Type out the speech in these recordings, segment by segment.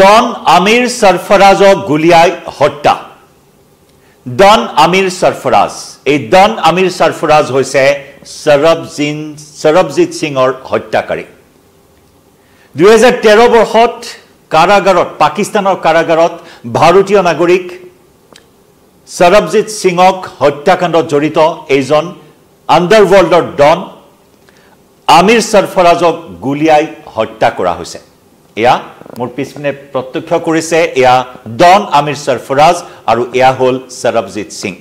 Don Aamir সৰফৰাজক গুলিয়াই হত্যা Don Aamir সৰফৰাজ এই ডন আমিৰ সৰফৰাজ হয়েছে সৰবজি সৰবজিৎ সিংৰ হত্যাকাৰী দুহাজাৰ তেৰো কাৰাগাৰত পাকিস্তানৰ কাৰাগাৰত ভাৰতীয় নাগৰিক নাগৰিক সৰবজিৎ সিংক হত্যাকাণ্ড জড়িত এইজন আন্ডাৰওয়াৰ্ল্ডৰ ডন আমিৰ সৰফৰাজক গুলিয়াই হত্যা কৰা হৈছে এয়া মোৰ পিছপিনে প্ৰত্যক্ষ কৰিছে এয়া ডন আমিৰ সৰফৰাজ আৰু এয়া হ'ল সৰবজিৎ সিং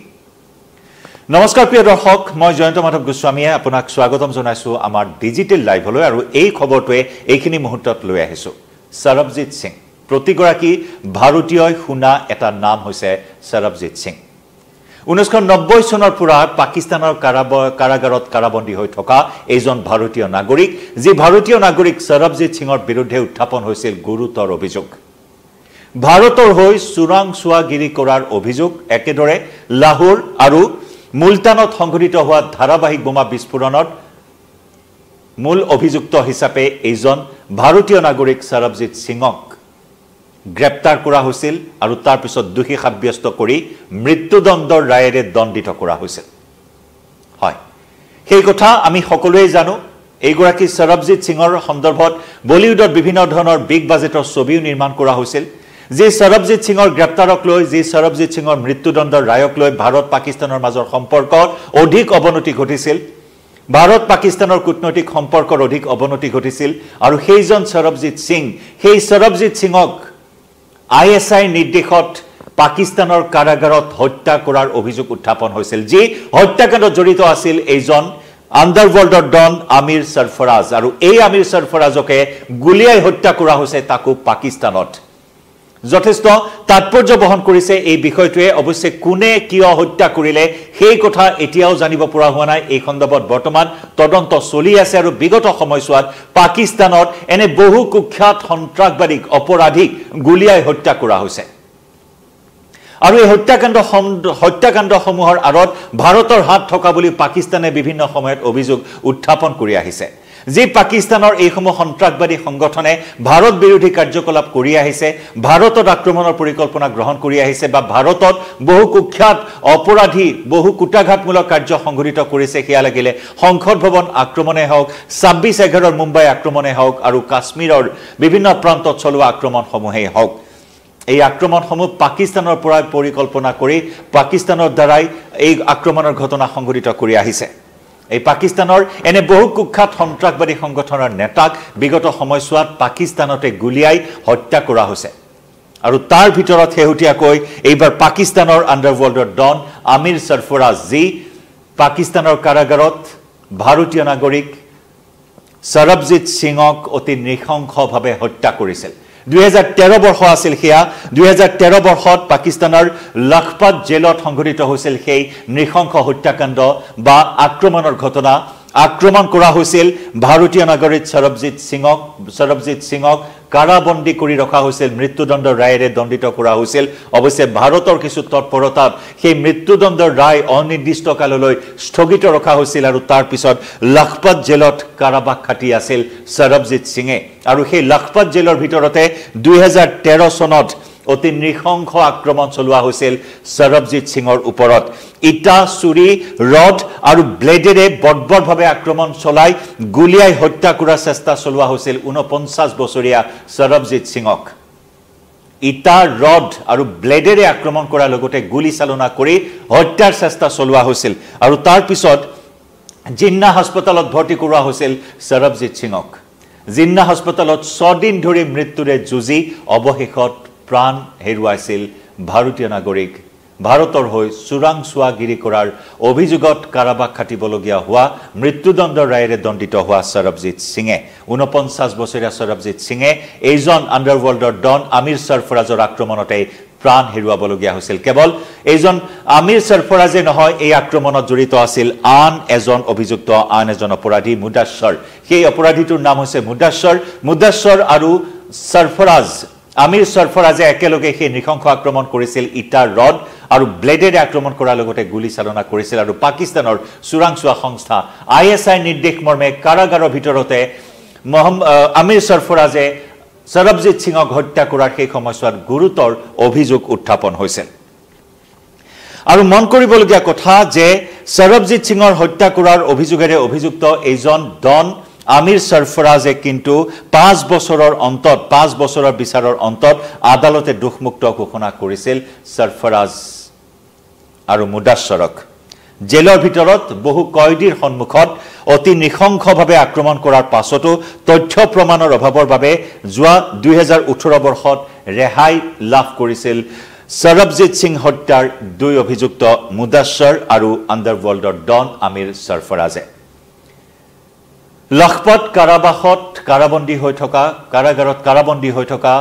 নমস্কাৰ প্ৰিয় দৰ্শক মই জয়ন্ত মাধৱ গোস্বামীয়ে আপোনাক স্বাগতম জনাইছোঁ আমাৰ ডিজিটেল লাইভলৈ আৰু এই খবৰটোৱে এইখিনি মুহূৰ্তত লৈ আহিছোঁ সৰবজিৎ সিং প্ৰতিগৰাকী ভাৰতীয়ই শুনা এটা নাম হৈছে সৰবজিৎ সিং ঊনৈছশ নব্বৈ চনৰ পৰা পাকিস্তানৰ কাৰাব কাৰাগাৰত কাৰাবন্দী হৈ থকা এইজন ভাৰতীয় নাগৰিক যি ভাৰতীয় নাগৰিক সৰবজিৎ সিঙৰ বিৰুদ্ধে উত্থাপন হৈছিল গুৰুতৰ অভিযোগ ভাৰতৰ হৈ চোৰাং চোৱাগিৰি কৰাৰ অভিযোগ একেদৰে লাহোৰ আৰু মুলতানত সংঘটিত হোৱা ধাৰাবাহিক বোমা বিস্ফোৰণত মূল অভিযুক্ত হিচাপে এইজন ভাৰতীয় নাগৰিক সৰবজিৎ সিঙক গ্ৰেপ্তাৰ কৰা হৈছিল আৰু তাৰপিছত দোষী সাব্যস্ত কৰি মৃত্যুদণ্ডৰ ৰায়েৰে দণ্ডিত কৰা হৈছিল হয় সেই কথা আমি সকলোৱেই জানো এইগৰাকী সৰবজিৎ সিঙৰ সন্দৰ্ভত বলিউডত বিভিন্ন ধৰণৰ বিগ বাজেটৰ ছবিও নিৰ্মাণ কৰা হৈছিল যি সৰবজিৎ সিঙৰ গ্ৰেপ্তাৰক লৈ যি সৰবজিৎ সিঙৰ মৃত্যুদণ্ডৰ ৰায়ক লৈ ভাৰত পাকিস্তানৰ মাজৰ সম্পৰ্কত অধিক অৱনতি ঘটিছিল ভাৰত পাকিস্তানৰ কূটনৈতিক সম্পৰ্কৰ অধিক অৱনতি ঘটিছিল আৰু সেইজন সৰবজিৎ সিং সেই সৰবজিৎ সিঙক আই এছ আইৰ নিৰ্দেশত পাকিস্তানৰ কাৰাগাৰত হত্যা কৰাৰ অভিযোগ উত্থাপন হৈছিল যি হত্যাকাণ্ডত জড়িত আছিল এইজন আণ্ডাৰৱৰ্ল্ডৰ ডন আমিৰ চৰফৰাজ আৰু এই আমিৰ চৰফৰাজকে গুলীয়াই হত্যা কৰা হৈছে তাকো পাকিস্তানত যথেষ্ট তাৎপৰ্য বহন কৰিছে এই বিষয়টোৱে অৱশ্যে কোনে কিয় হত্যা কৰিলে সেই কথা এতিয়াও জানিব পৰা হোৱা নাই এই সন্দৰ্ভত বৰ্তমান তদন্ত চলি আছে আৰু বিগত সময়ছোৱাত পাকিস্তানত এনে বহু কুখ্যাত সন্ত্ৰাসবাদীক অপৰাধীক গুলীয়াই হত্যা কৰা হৈছে আৰু এই হত্যাকাণ্ড হত্যাকাণ্ডসমূহৰ আঁৰত ভাৰতৰ হাত থকা বুলি পাকিস্তানে বিভিন্ন সময়ত অভিযোগ উত্থাপন কৰি আহিছে যি পাকিস্তানৰ এইসমূহ সন্ত্ৰাসবাদী সংগঠনে ভাৰত বিৰোধী কাৰ্যকলাপ কৰি আহিছে ভাৰতত আক্ৰমণৰ পৰিকল্পনা গ্ৰহণ কৰি আহিছে বা ভাৰতত বহু কুখ্যাত অপৰাধী বহু কুটাঘাতমূলক কাৰ্য সংঘটিত কৰিছে সেয়া লাগিলে সংসদ ভৱন আক্ৰমণেই হওক ছাব্বিছ এঘাৰৰ মুম্বাই আক্ৰমণেই হওক আৰু কাশ্মীৰৰ বিভিন্ন প্ৰান্তত চলোৱা আক্ৰমণসমূহেই হওক এই আক্ৰমণসমূহ পাকিস্তানৰ পৰা পৰিকল্পনা কৰি পাকিস্তানৰ দ্বাৰাই এই আক্ৰমণৰ ঘটনা সংঘটিত কৰি আহিছে এই পাকিস্তানৰ এনে বহু কুখ্যাত সন্ত্ৰাসবাদী সংগঠনৰ নেতাক বিগত সময়ছোৱাত পাকিস্তানতে গুলীয়াই হত্যা কৰা হৈছে আৰু তাৰ ভিতৰত শেহতীয়াকৈ এইবাৰ পাকিস্তানৰ আণ্ডাৰৱৰ্ল্ডৰ ডন আমিৰ চৰফৰাজ জি পাকিস্তানৰ কাৰাগাৰত ভাৰতীয় নাগৰিক সৰবজিৎ সিঙক অতি নিশংসভাৱে হত্যা কৰিছিল দুহেজাৰ তেৰ বৰ্ষ আছিল সেয়া দুহেজাৰ তেৰ বৰ্ষত পাকিস্তানৰ লখপাত জেলত সংঘটিত হৈছিল সেই নৃশংস হত্যাকাণ্ড বা আক্ৰমণৰ ঘটনা আক্ৰমণ কৰা হৈছিল ভাৰতীয় নাগৰিক সৰবজিৎ সিঙক সৰবজিৎ সিঙক কাৰাবন্দী কৰি ৰখা হৈছিল মৃত্যুদণ্ডৰ ৰায়েৰে দণ্ডিত কৰা হৈছিল অৱশ্যে ভাৰতৰ কিছু তৎপৰতাত সেই মৃত্যুদণ্ডৰ ৰায় অনিৰ্দিষ্ট কাললৈ স্থগিত ৰখা হৈছিল আৰু তাৰপিছত লাখপাত জেলত কাৰাবাস খাটি আছিল সৰবজিৎ সিঙে আৰু সেই লাখপাত জেলৰ ভিতৰতে দুহেজাৰ তেৰ চনত অতি নৃশংস আক্ৰমণ চলোৱা হৈছিল সৰবজিৎ সিঙৰ ওপৰত ইটা চুৰি ৰদ আৰু ব্লেডেৰে বৰ্বৰভাৱে আক্ৰমণ চলাই গুলীয়াই হত্যা কৰাৰ চেষ্টা চলোৱা হৈছিল ঊনপঞ্চাছ বছৰীয়া সৰবজিৎ সিঙক ইটা ৰদ আৰু ব্লেডেৰে আক্ৰমণ কৰাৰ লগতে গুলী চালনা কৰি হত্যাৰ চেষ্টা চলোৱা হৈছিল আৰু তাৰ পিছত জিন্না হস্পিটেলত ভৰ্তি কৰোৱা হৈছিল সৰবজিৎ সিঙক জিন্না হস্পিটেলত ছদিন ধৰি মৃত্যুৰে যুঁজি অৱশেষত প্ৰাণ হেৰুৱাইছিল ভাৰতীয় নাগৰিক ভাৰতৰ হৈ চোৰাং চোৰাংচোৱাগিৰি কৰাৰ অভিযোগত কাৰাবাস খাটিবলগীয়া হোৱা মৃত্যুদণ্ড ৰায়েৰে দণ্ডিত হোৱা সৰবজিৎ সিঙে ঊনপঞ্চাছ বছৰীয়া সৰবজিৎ সিঙে এইজন আণ্ডাৰ ৱৰ্ল্ডৰ ডন আমিৰ চৰফৰাজৰ আক্ৰমণতে প্ৰাণ হেৰুৱাবলগীয়া হৈছিল কেৱল এইজন আমিৰ চৰফৰাজে নহয় এই আক্ৰমণত জড়িত আছিল আন এজন অভিযুক্ত আন এজন অপৰাধী মুদাশ্বৰ সেই অপৰাধীটোৰ নাম হৈছে মুদাশ্বৰ মুদাশ্বৰ আৰু চৰফৰাজ আমিৰ সৰফৰাজে একেলগে সেই নিশংস আক্ৰমণ কৰিছিল ইটা ৰদ আৰু ব্লেডেৰে আক্ৰমণ কৰাৰ লগতে গুলীচালনা কৰিছিল আৰু পাকিস্তানৰ চোৰাংচোৱা সংস্থা আই এছ আইৰ নিৰ্দেশ মৰ্মে কাৰাগাৰৰ ভিতৰতে আমিৰ সৰফৰাজে সৰবজিৎ সিঙক হত্যা কৰাৰ সেই সময়ছোৱাত গুৰুতৰ অভিযোগ উত্থাপন হৈছিল আৰু মন কৰিবলগীয়া কথা যে সৰবজিৎ সিঙৰ হত্যা কৰাৰ অভিযোগেৰে অভিযুক্ত এইজন ডন আমিৰ সৰফৰাজে কিন্তু পাঁচ বছৰৰ অন্তত পাঁচ বছৰৰ বিচাৰৰ অন্তত আদালতে দোষমুক্ত ঘোষণা কৰিছিল সৰফৰাজ আৰু মুদাশ্বৰক জেলৰ ভিতৰত বহু কয়দীৰ সন্মুখত অতি নৃশংসভাৱে আক্ৰমণ কৰাৰ পাছতো তথ্য প্ৰমাণৰ অভাৱৰ বাবে যোৱা দুহেজাৰ ওঠৰ বৰ্ষত ৰেহাই লাভ কৰিছিল সৰবজিৎ সিং হত্যাৰ দুই অভিযুক্ত মুদাশ্বৰ আৰু আণ্ডাৰৱৰ্ল্ডৰ ডন আমিৰ সৰফৰাজে লখপত কাৰাবাসত কাৰাবন্দী হৈ থকা কাৰাগাৰত কাৰাবন্দী হৈ থকা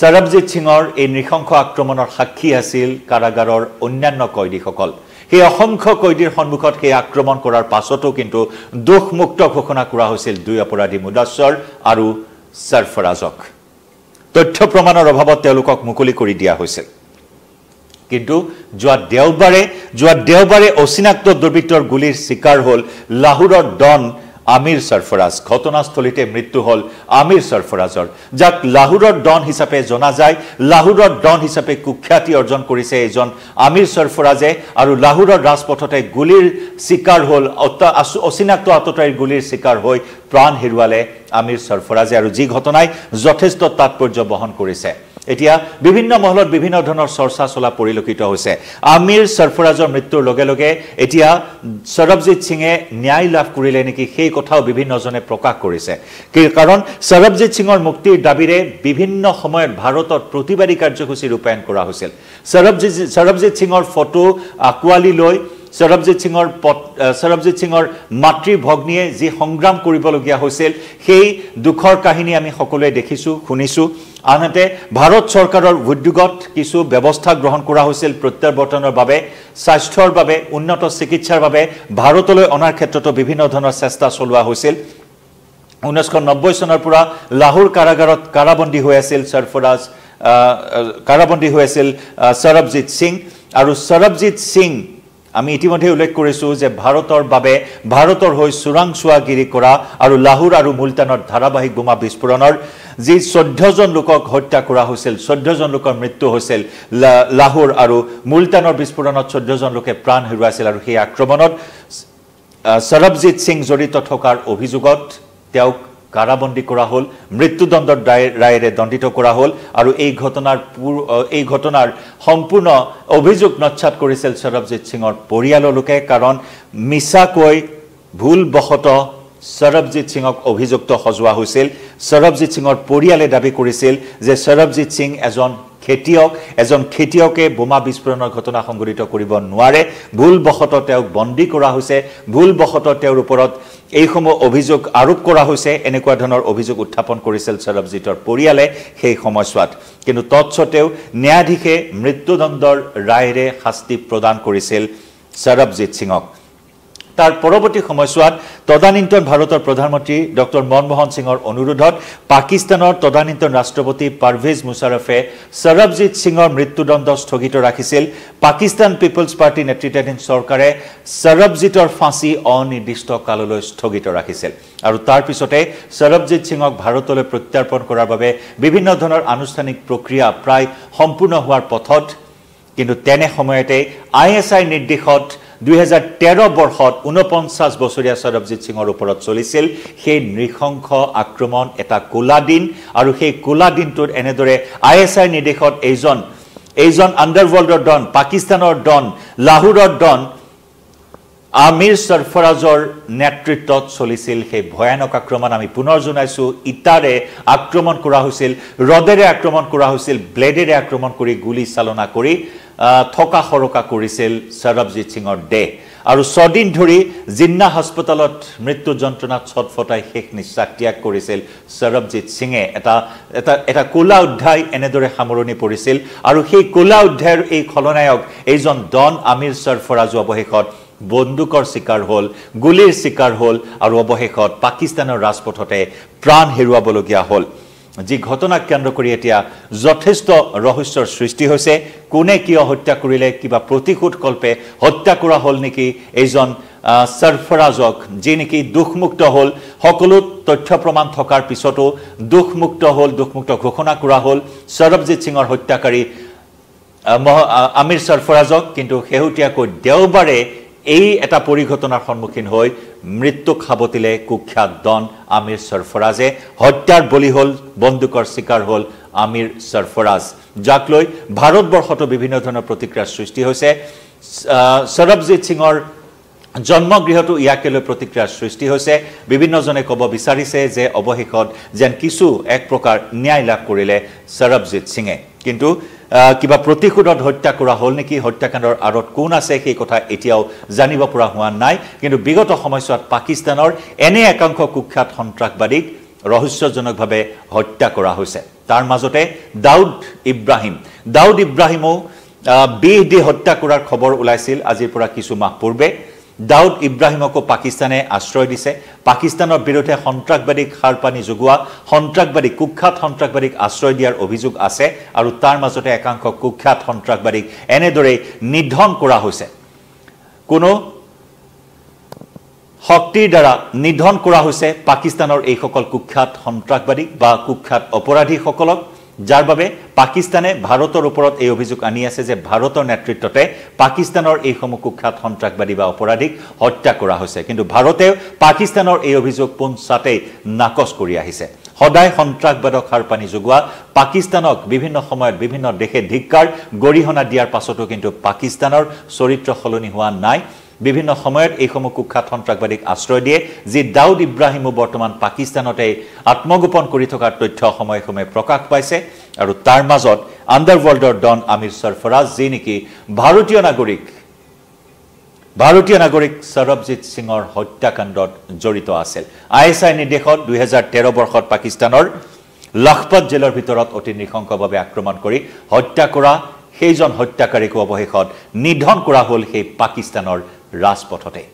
সৰবজিৎ সিঙৰ এই নৃশংস আক্ৰমণৰ সাক্ষী আছিল কাৰাগাৰৰ অন্যান্য কয়দীসকল সেই অসংখ্য কয়দীৰ সন্মুখত সেই আক্ৰমণ কৰাৰ পাছতো কিন্তু দোষমুক্ত ঘোষণা কৰা হৈছিল দুই অপৰাধী মুদাশ্বৰ আৰু চৰফৰাজক তথ্য প্ৰমাণৰ অভাৱত তেওঁলোকক মুকলি কৰি দিয়া হৈছিল কিন্তু যোৱা দেওবাৰে যোৱা দেওবাৰে অচিনাক্ত দুৰ্বৃত্তৰ গুলীৰ চিকাৰ হ'ল লাহোৰৰ ডন আমিৰ সৰফৰাজ ঘটনাস্থলীতে মৃত্যু হ'ল আমিৰ সৰফৰাজৰ যাক লাহোৰৰ ডন হিচাপে জনা যায় লাহোৰৰ ডন হিচাপে কুখ্যাতি অৰ্জন কৰিছে এজন আমিৰ সৰফৰাজে আৰু লাহোৰৰ ৰাজপথতে গুলীৰ চিকাৰ হ'ল অচিনাক্ত আততাৰীৰ গুলীৰ চিকাৰ হৈ প্ৰাণ হেৰুৱালে আমিৰ সৰফৰাজে আৰু যি ঘটনাই যথেষ্ট তাৎপৰ্য বহন কৰিছে এতিয়া বিভিন্ন মহলত বিভিন্ন ধৰণৰ চৰ্চা চলা পৰিলক্ষিত হৈছে আমিৰ সৰফৰাজৰ মৃত্যুৰ লগে লগে এতিয়া সৰবজিৎ সিঙে ন্যায় লাভ কৰিলে নেকি সেই কথাও বিভিন্নজনে প্ৰকাশ কৰিছে কাৰণ সৰবজিৎ সিঙৰ মুক্তিৰ দাবীৰে বিভিন্ন সময়ত ভাৰতত প্ৰতিবাদী কাৰ্যসূচী ৰূপায়ণ কৰা হৈছিল সৰবজিৎ সৰবজিৎ সিঙৰ ফটো আঁকোৱালি লৈ সৰবজিত সিঙৰ পত চৰবজিৎ সিঙৰ মাতৃ ভগ্নীয়ে যি সংগ্ৰাম কৰিবলগীয়া হৈছিল সেই দুখৰ কাহিনী আমি সকলোৱে দেখিছোঁ শুনিছোঁ আনহাতে ভাৰত চৰকাৰৰ উদ্যোগত কিছু ব্যৱস্থা গ্ৰহণ কৰা হৈছিল প্ৰত্যাৱৰ্তনৰ বাবে স্বাস্থ্যৰ বাবে উন্নত চিকিৎসাৰ বাবে ভাৰতলৈ অনাৰ ক্ষেত্ৰতো বিভিন্ন ধৰণৰ চেষ্টা চলোৱা হৈছিল ঊনৈছশ নব্বৈ চনৰ পৰা লাহোৰ কাৰাগাৰত কাৰাবন্দী হৈ আছিল চৰফৰাজ কাৰাবন্দী হৈ আছিল সৰবজিত সিং আৰু সৰবজিত সিং আমি ইতিমধ্যে উল্লেখ কৰিছোঁ যে ভাৰতৰ বাবে ভাৰতৰ হৈ চোৰাং চোৰাংচোৱাগিৰি কৰা আৰু লাহোৰ আৰু মুলতানত ধাৰাবাহিক বোমা বিস্ফোৰণৰ যি চৈধ্যজন লোকক হত্যা কৰা হৈছিল চৈধ্যজন লোকৰ মৃত্যু হৈছিল লাহোৰ আৰু মুলতানৰ বিস্ফোৰণত চৈধ্যজন লোকে প্ৰাণ হেৰুৱাইছিল আৰু সেই আক্ৰমণত সৰবজিৎ সিং জড়িত থকাৰ অভিযোগত তেওঁক কাৰাবন্দী কৰা হ'ল মৃত্যুদণ্ডৰ ৰায়েৰে দণ্ডিত কৰা হ'ল আৰু এই ঘটনাৰ এই ঘটনাৰ সম্পূৰ্ণ অভিযোগ নচ্ছাত কৰিছিল সৰবজিৎ সিঙৰ পৰিয়ালৰ লোকে কাৰণ মিছাকৈ ভুলবশতঃ সৰবজিৎ সিঙক অভিযুক্ত সজোৱা হৈছিল সৰবজিৎ সিঙৰ পৰিয়ালে দাবী কৰিছিল যে সৰবজিৎ সিং এজন খেতিয়ক এজন খেতিয়কে বোমা বিস্ফোৰণৰ ঘটনা সংঘটিত কৰিব নোৱাৰে ভুলবশতঃ তেওঁক বন্দী কৰা হৈছে ভুলবশতঃ তেওঁৰ ওপৰত এইসমূহ অভিযোগ আৰোপ কৰা হৈছে এনেকুৱা ধৰণৰ অভিযোগ উত্থাপন কৰিছিল সৰবজিতৰ পৰিয়ালে সেই সময়ছোৱাত কিন্তু তৎসত্বেও ন্যায়াধীশে মৃত্যুদণ্ডৰ ৰায়েৰে শাস্তি প্ৰদান কৰিছিল সৰবজিত সিঙক তাৰ পৰৱৰ্তী সময়ছোৱাত তদানীন্তন ভাৰতৰ প্ৰধানমন্ত্ৰী ডক্টৰ মনমোহন সিঙৰ অনুৰোধত পাকিস্তানৰ তদানীন্তন ৰাষ্ট্ৰপতি পাৰভেজ মুশ্বাৰফে সৰবজিৎ সিঙৰ মৃত্যুদণ্ড স্থগিত ৰাখিছিল পাকিস্তান পিপলছ পাৰ্টীৰ নেতৃত্বাধীন চৰকাৰে সৰবজিতৰ ফাঁচী অনিৰ্দিষ্ট কাললৈ স্থগিত ৰাখিছিল আৰু তাৰ পিছতে সৰবজিৎ সিঙক ভাৰতলৈ প্ৰত্যাৰ্পণ কৰাৰ বাবে বিভিন্ন ধৰণৰ আনুষ্ঠানিক প্ৰক্ৰিয়া প্ৰায় সম্পূৰ্ণ হোৱাৰ পথত কিন্তু তেনে সময়তে আই এছ আইৰ নিৰ্দেশত দুহেজাৰ তেৰ বৰ্ষত ঊনপঞ্চাছ বছৰীয়া সৰবজিৎ সিঙৰ ওপৰত চলিছিল সেই নৃশংস আক্ৰমণ এটা কোলা দিন আৰু সেই কোলা দিনটোত এনেদৰে আই এছ আইৰ নিৰ্দেশত এইজন এইজন আণ্ডাৰৱৰ্ল্ডৰ ডন পাকিস্তানৰ ডন লাহোৰৰ ডন আমিৰ চৰফৰাজৰ নেতৃত্বত চলিছিল সেই ভয়ানক আক্ৰমণ আমি পুনৰ জনাইছোঁ ইটাৰে আক্ৰমণ কৰা হৈছিল ৰদেৰে আক্ৰমণ কৰা হৈছিল ব্লেডেৰে আক্ৰমণ কৰি গুলী চালনা কৰি থকা সৰকা কৰিছিল সৰবজিৎ সিঙৰ দেহ আৰু ছদিন ধৰি জিন্না হস্পিটেলত মৃত্যু যন্ত্ৰণাত ছটফটাই শেষ নিশ্বাস ত্যাগ কৰিছিল সৰবজিৎ সিঙে এটা এটা এটা কলা অধ্যায় এনেদৰে সামৰণি পৰিছিল আৰু সেই কলা অধ্যায়ৰ এই খলনায়ক এইজন ডন আমিৰ চৰফৰাজু অৱশেষত বন্দুকৰ চিকাৰ হ'ল গুলিৰ চিকাৰ হ'ল আৰু অৱশেষত পাকিস্তানৰ ৰাজপথতে প্ৰাণ হেৰুৱাবলগীয়া হ'ল যি ঘটনাক কেন্দ্ৰ কৰি এতিয়া যথেষ্ট ৰহস্যৰ সৃষ্টি হৈছে কোনে কিয় হত্যা কৰিলে কিবা প্ৰতিশোধকল্পে হত্যা কৰা হ'ল নেকি এইজন চৰফৰাজক যি নেকি দুখমুক্ত হ'ল সকলো তথ্য প্ৰমাণ থকাৰ পিছতো দুখমুক্ত হ'ল দুখমুক্ত ঘোষণা কৰা হ'ল সৰবজিৎ সিঙৰ হত্যাকাৰী আমিৰ চৰফৰাজক কিন্তু শেহতীয়াকৈ দেওবাৰে এই এটা পৰিঘটনাৰ সন্মুখীন হৈ মৃত্যুক সাৱতিলে কুখ্যাত ডন আমিৰ সৰফৰাজে হত্যাৰ বলি হ'ল বন্দুকৰ চিকাৰ হ'ল আমিৰ সৰফৰাজ যাক লৈ ভাৰতবৰ্ষতো বিভিন্ন ধৰণৰ প্ৰতিক্ৰিয়াৰ সৃষ্টি হৈছে সৌৰভজিৎ সিঙৰ জন্মগৃহটো ইয়াকে লৈ প্ৰতিক্ৰিয়াৰ সৃষ্টি হৈছে বিভিন্নজনে ক'ব বিচাৰিছে যে অৱশেষত যেন কিছু এক প্ৰকাৰ ন্যায় লাভ কৰিলে সৌৰভজিৎ সিঙে কিন্তু কিবা প্ৰতিশোধত হত্যা কৰা হ'ল নেকি হত্যাকাণ্ডৰ আঁৰত কোন আছে সেই কথা এতিয়াও জানিব পৰা হোৱা নাই কিন্তু বিগত সময়ছোৱাত পাকিস্তানৰ এনে একাংশ কুখ্যাত সন্ত্ৰাসবাদীক ৰহস্যজনকভাৱে হত্যা কৰা হৈছে তাৰ মাজতে দাউদ ইব্ৰাহিম দাউদ ইব্ৰাহিমো বিহ দি হত্যা কৰাৰ খবৰ ওলাইছিল আজিৰ পৰা কিছুমাহ পূৰ্বে দাউদ ইব্ৰাহিমকো পাকিস্তানে আশ্ৰয় দিছে পাকিস্তানৰ বিৰুদ্ধে সন্ত্ৰাসবাদীক সাৰ পানী যোগোৱা সন্ত্ৰাসবাদী কুখ্যাত সন্ত্ৰাসবাদীক আশ্ৰয় দিয়াৰ অভিযোগ আছে আৰু তাৰ মাজতে একাংশ কুখ্যাত সন্ত্ৰাসবাদীক এনেদৰেই নিধন কৰা হৈছে কোনো শক্তিৰ দ্বাৰা নিধন কৰা হৈছে পাকিস্তানৰ এইসকল কুখ্যাত সন্ত্ৰাসবাদীক বা কুখ্যাত অপৰাধীসকলক যাৰ বাবে পাকিস্তানে ভাৰতৰ ওপৰত এই অভিযোগ আনি আছে যে ভাৰতৰ নেতৃত্বতে পাকিস্তানৰ এইসমূহ কুখ্যাত সন্ত্ৰাসবাদী বা অপৰাধীক হত্যা কৰা হৈছে কিন্তু ভাৰতেও পাকিস্তানৰ এই অভিযোগ পোনচাতেই নাকচ কৰি আহিছে সদায় সন্ত্ৰাসবাদক সাৰ পানী যোগোৱা পাকিস্তানক বিভিন্ন সময়ত বিভিন্ন দেশে ধিক্কাৰ গৰিহণা দিয়াৰ পাছতো কিন্তু পাকিস্তানৰ চৰিত্ৰ সলনি হোৱা নাই বিভিন্ন সময়ত এইসমূহ কুখ্যাত সন্ত্ৰাসবাদীক আশ্ৰয় দিয়ে যি দাউদ ইব্ৰাহিমো বৰ্তমান পাকিস্তানতেই আত্মগোপন কৰি থকাৰ তথ্য সময়ে সময়ে প্ৰকাশ পাইছে আৰু তাৰ মাজত আণ্ডাৰ ৱৰ্ল্ডৰ ডন আমিৰ চৰফৰাজ যি নেকি ভাৰতীয় নাগৰিক ভাৰতীয় নাগৰিক সৰবজিৎ সিঙৰ হত্যাকাণ্ডত জড়িত আছিল আই এছ আই নিৰ্দেশত দুহেজাৰ তেৰ বৰ্ষত পাকিস্তানৰ লখপত জেলৰ ভিতৰত অতি নৃশংসভাৱে আক্ৰমণ কৰি হত্যা কৰা সেইজন হত্যাকাৰীকো অৱশেষত নিধন কৰা হ'ল সেই পাকিস্তানৰ ৰাজপথতে